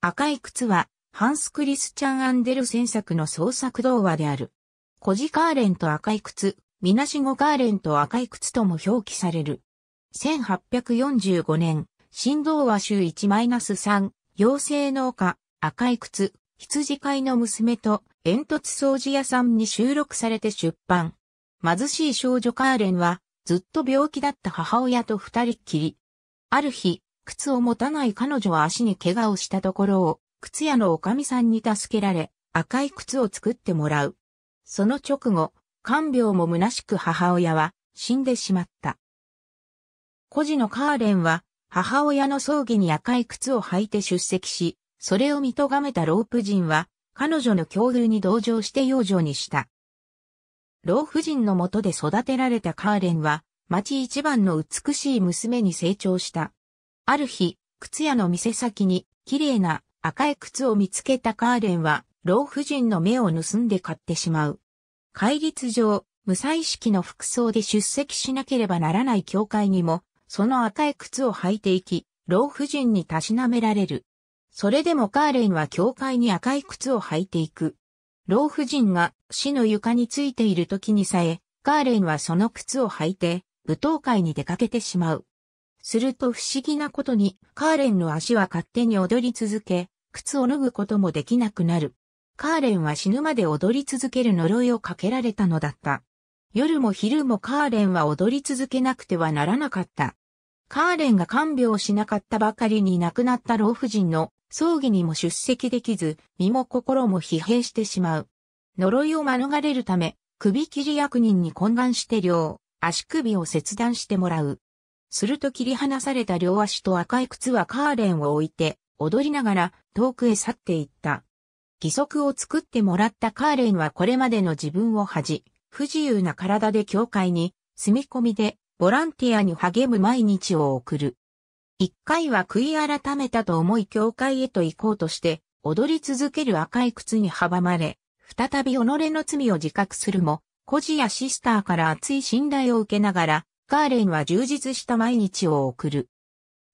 赤い靴は、ハンス・クリスチャン・アンデルセン作の創作童話である。コジカーレンと赤い靴、みなしごカーレンと赤い靴とも表記される。1845年、新童話集1-3、妖精農家、赤い靴、羊飼いの娘と、煙突掃除屋さんに収録されて出版。貧しい少女カーレンは、ずっと病気だった母親と二人っきり。ある日、靴を持たない彼女は足に怪我をしたところを、靴屋のおかみさんに助けられ、赤い靴を作ってもらう。その直後、看病も虚しく母親は死んでしまった。孤児のカーレンは母親の葬儀に赤い靴を履いて出席し、それを見とがめたロープ人は彼女の境遇に同情して養女にした。老婦人のもとで育てられたカーレンは町一番の美しい娘に成長した。ある日、靴屋の店先に、綺麗な赤い靴を見つけたカーレンは、老婦人の目を盗んで買ってしまう。戒律上、無彩色の服装で出席しなければならない教会にも、その赤い靴を履いていき、老婦人にたしなめられる。それでもカーレンは教会に赤い靴を履いていく。老婦人が死の床についている時にさえ、カーレンはその靴を履いて、舞踏会に出かけてしまう。すると不思議なことに、カーレンの足は勝手に踊り続け、靴を脱ぐこともできなくなる。カーレンは死ぬまで踊り続ける呪いをかけられたのだった。夜も昼もカーレンは踊り続けなくてはならなかった。カーレンが看病しなかったばかりに亡くなった老婦人の葬儀にも出席できず、身も心も疲弊してしまう。呪いを免れるため、首切り役人に懇願して両、足首を切断してもらう。すると切り離された両足と赤い靴はカーレンを置いて、踊りながら遠くへ去っていった。義足を作ってもらったカーレンはこれまでの自分を恥じ、不自由な体で教会に、住み込みで、ボランティアに励む毎日を送る。一回は悔い改めたと思い教会へと行こうとして、踊り続ける赤い靴に阻まれ、再び己の罪を自覚するも、孤児やシスターから熱い信頼を受けながら、カーレンは充実した毎日を送る。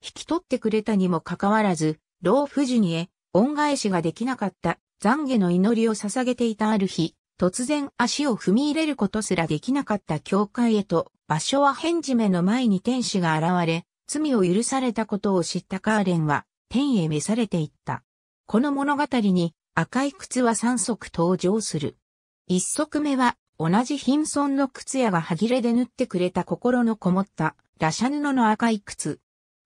引き取ってくれたにもかかわらず、老婦人へ恩返しができなかった懺悔の祈りを捧げていたある日、突然足を踏み入れることすらできなかった教会へと、場所は変事めの前に天使が現れ、罪を許されたことを知ったカーレンは、天へ召されていった。この物語に赤い靴は三足登場する。一足目は同じ貧村の靴屋が歯切れで縫ってくれた心のこもったラシャ布の赤い靴。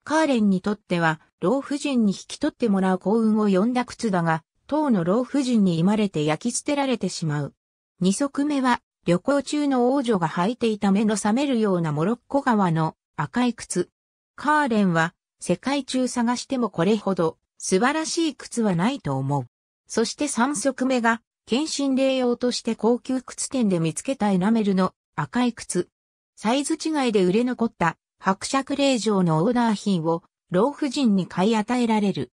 カーレンにとっては老婦人に引き取ってもらう幸運を呼んだ靴だが、当の老婦人に生まれて焼き捨てられてしまう。二足目は旅行中の王女が履いていた目の覚めるようなモロッコ川の赤い靴。カーレンは世界中探してもこれほど素晴らしい靴はないと思う。そして三足目が検診例用として高級靴店で見つけたエナメルの赤い靴。サイズ違いで売れ残った伯爵令嬢のオーダー品を老婦人に買い与えられる。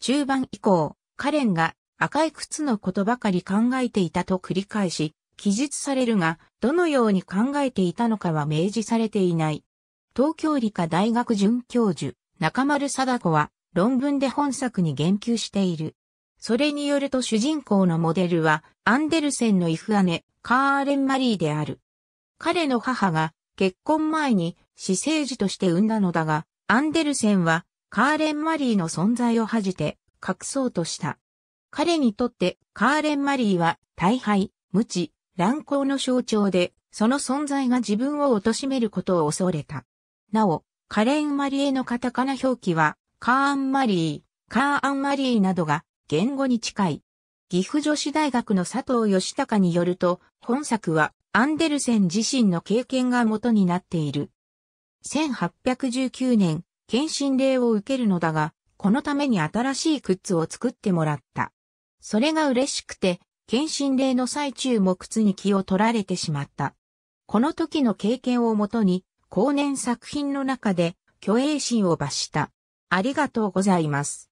中盤以降、カレンが赤い靴のことばかり考えていたと繰り返し、記述されるが、どのように考えていたのかは明示されていない。東京理科大学准教授、中丸貞子は論文で本作に言及している。それによると主人公のモデルは、アンデルセンのイフ姉、カーレン・マリーである。彼の母が、結婚前に、私生児として産んだのだが、アンデルセンは、カーレン・マリーの存在を恥じて、隠そうとした。彼にとって、カーレン・マリーは、大敗、無知、乱行の象徴で、その存在が自分を貶めることを恐れた。なお、カレン・マリエのカタカナ表記は、カーン・マリー、カーアン・マリーなどが言語に近い。岐阜女子大学の佐藤義隆によると、本作はアンデルセン自身の経験が元になっている。1819年、検診令を受けるのだが、このために新しい靴を作ってもらった。それが嬉しくて、検診令の最中も靴に気を取られてしまった。この時の経験をもとに、後年作品の中で、虚栄心を罰した。ありがとうございます。